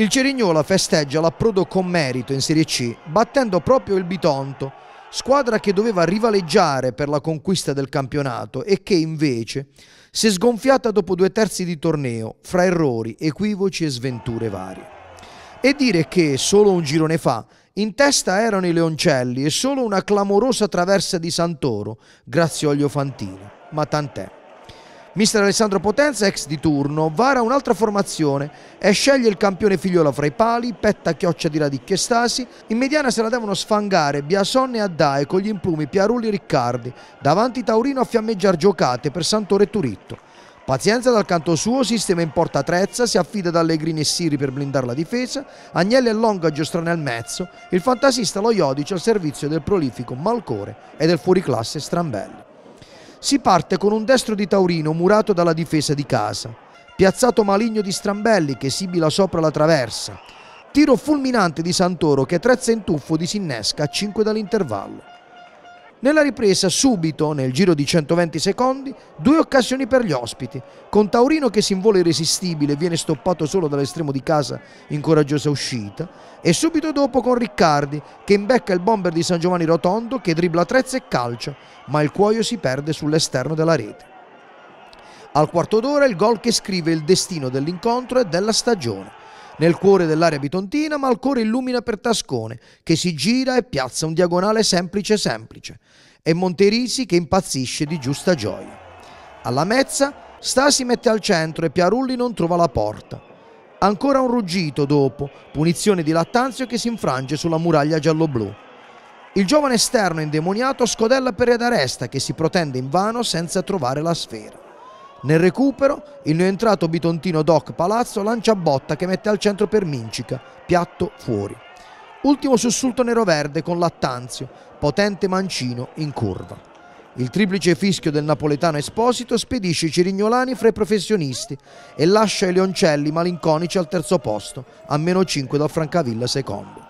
Il Cerignola festeggia l'approdo con merito in Serie C, battendo proprio il Bitonto, squadra che doveva rivaleggiare per la conquista del campionato e che invece si è sgonfiata dopo due terzi di torneo, fra errori, equivoci e sventure varie. E dire che solo un girone fa in testa erano i Leoncelli e solo una clamorosa traversa di Santoro, grazie Grazioglio Fantini, Ma tant'è. Mister Alessandro Potenza, ex di turno, vara un'altra formazione e sceglie il campione figliolo fra i pali, Petta, Chioccia di Radicchio e Stasi. In mediana se la devono sfangare Biasonne e Addae con gli implumi Piarulli e Riccardi. Davanti Taurino a fiammeggiar giocate per Santore e Turitto. Pazienza dal canto suo, sistema in porta Trezza, si affida ad Allegrini e Siri per blindare la difesa, Agnelli e Longa giostra nel mezzo, il fantasista lo Iodice al servizio del prolifico Malcore e del fuoriclasse Strambelli si parte con un destro di Taurino murato dalla difesa di casa, piazzato maligno di Strambelli che sibila sopra la traversa, tiro fulminante di Santoro che trezza in tuffo di Sinnesca a 5 dall'intervallo. Nella ripresa subito, nel giro di 120 secondi, due occasioni per gli ospiti, con Taurino che si invola irresistibile e viene stoppato solo dall'estremo di casa in coraggiosa uscita, e subito dopo con Riccardi che imbecca il bomber di San Giovanni Rotondo che dribbla Trezza e calcia, ma il cuoio si perde sull'esterno della rete. Al quarto d'ora il gol che scrive il destino dell'incontro e della stagione nel cuore dell'area bitontina, ma il cuore illumina per Tascone, che si gira e piazza un diagonale semplice semplice, e Monterisi che impazzisce di giusta gioia. Alla mezza, Sta si mette al centro e Piarulli non trova la porta. Ancora un ruggito dopo, punizione di Lattanzio che si infrange sulla muraglia giallo-blu. Il giovane esterno indemoniato scodella per Edaresta che si protende invano senza trovare la sfera. Nel recupero, il neoentrato bitontino Doc Palazzo lancia botta che mette al centro per Mincica, piatto fuori. Ultimo sussulto nero-verde con Lattanzio, potente mancino in curva. Il triplice fischio del napoletano Esposito spedisce i cirignolani fra i professionisti e lascia i leoncelli malinconici al terzo posto, a meno 5 dal Francavilla secondo.